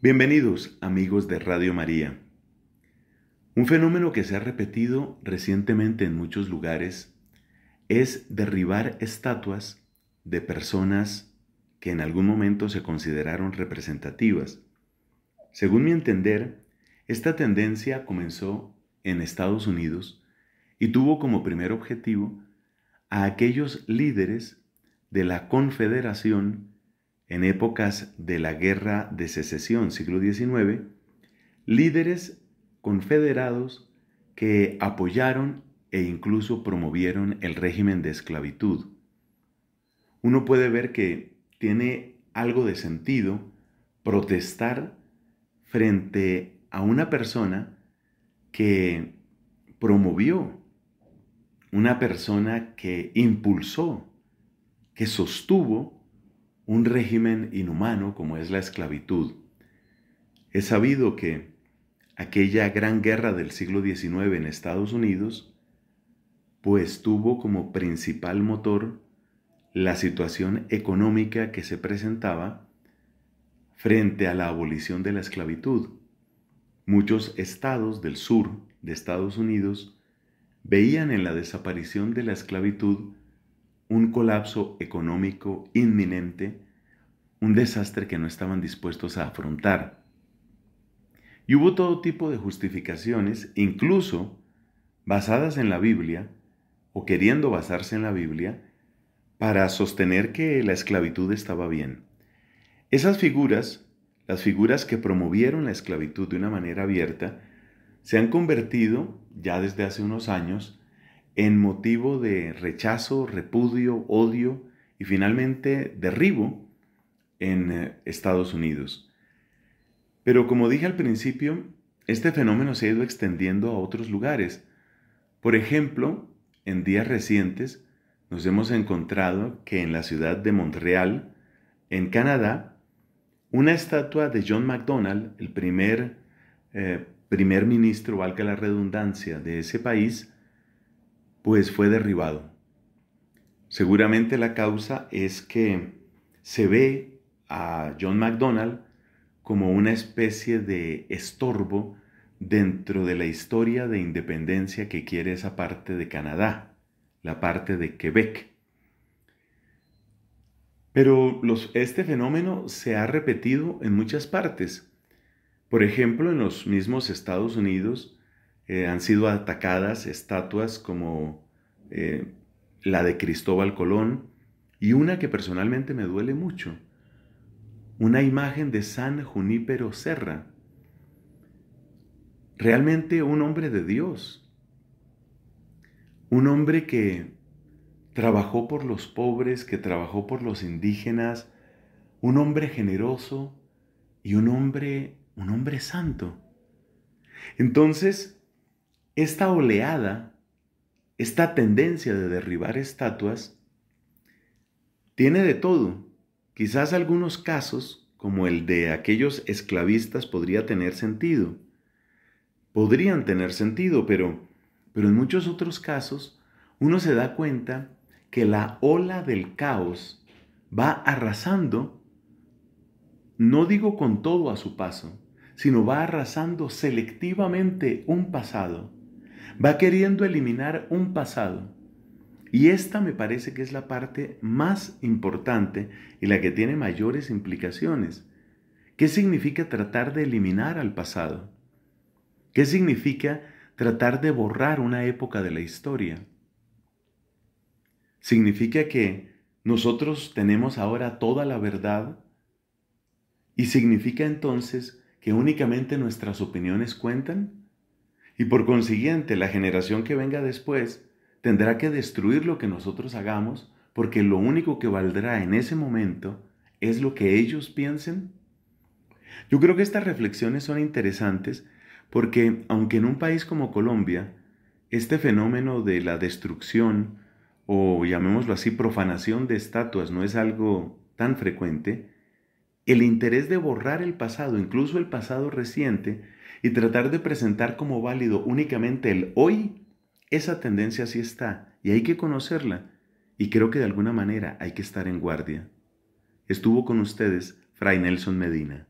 Bienvenidos amigos de Radio María. Un fenómeno que se ha repetido recientemente en muchos lugares es derribar estatuas de personas que en algún momento se consideraron representativas. Según mi entender, esta tendencia comenzó en Estados Unidos y tuvo como primer objetivo a aquellos líderes de la Confederación en épocas de la Guerra de Secesión, siglo XIX, líderes confederados que apoyaron e incluso promovieron el régimen de esclavitud. Uno puede ver que tiene algo de sentido protestar frente a una persona que promovió, una persona que impulsó, que sostuvo un régimen inhumano como es la esclavitud. Es sabido que aquella gran guerra del siglo XIX en Estados Unidos, pues tuvo como principal motor la situación económica que se presentaba frente a la abolición de la esclavitud. Muchos estados del sur de Estados Unidos veían en la desaparición de la esclavitud un colapso económico inminente un desastre que no estaban dispuestos a afrontar. Y hubo todo tipo de justificaciones, incluso basadas en la Biblia, o queriendo basarse en la Biblia, para sostener que la esclavitud estaba bien. Esas figuras, las figuras que promovieron la esclavitud de una manera abierta, se han convertido, ya desde hace unos años, en motivo de rechazo, repudio, odio y finalmente derribo en eh, Estados Unidos. Pero como dije al principio, este fenómeno se ha ido extendiendo a otros lugares. Por ejemplo, en días recientes nos hemos encontrado que en la ciudad de Montreal, en Canadá, una estatua de John MacDonald, el primer, eh, primer ministro, valga la redundancia, de ese país, pues fue derribado. Seguramente la causa es que se ve a John McDonald como una especie de estorbo dentro de la historia de independencia que quiere esa parte de Canadá, la parte de Quebec. Pero este fenómeno se ha repetido en muchas partes. Por ejemplo, en los mismos Estados Unidos eh, han sido atacadas estatuas como eh, la de Cristóbal Colón y una que personalmente me duele mucho, una imagen de San Junípero Serra. Realmente un hombre de Dios. Un hombre que trabajó por los pobres, que trabajó por los indígenas, un hombre generoso y un hombre, un hombre santo. Entonces, esta oleada, esta tendencia de derribar estatuas, tiene de todo, Quizás algunos casos, como el de aquellos esclavistas, podría tener sentido. Podrían tener sentido, pero, pero en muchos otros casos uno se da cuenta que la ola del caos va arrasando, no digo con todo a su paso, sino va arrasando selectivamente un pasado, va queriendo eliminar un pasado y esta me parece que es la parte más importante y la que tiene mayores implicaciones. ¿Qué significa tratar de eliminar al pasado? ¿Qué significa tratar de borrar una época de la historia? Significa que nosotros tenemos ahora toda la verdad y significa entonces que únicamente nuestras opiniones cuentan y por consiguiente la generación que venga después tendrá que destruir lo que nosotros hagamos porque lo único que valdrá en ese momento es lo que ellos piensen? Yo creo que estas reflexiones son interesantes porque aunque en un país como Colombia, este fenómeno de la destrucción o llamémoslo así profanación de estatuas no es algo tan frecuente, el interés de borrar el pasado, incluso el pasado reciente, y tratar de presentar como válido únicamente el hoy, esa tendencia sí está y hay que conocerla. Y creo que de alguna manera hay que estar en guardia. Estuvo con ustedes Fray Nelson Medina.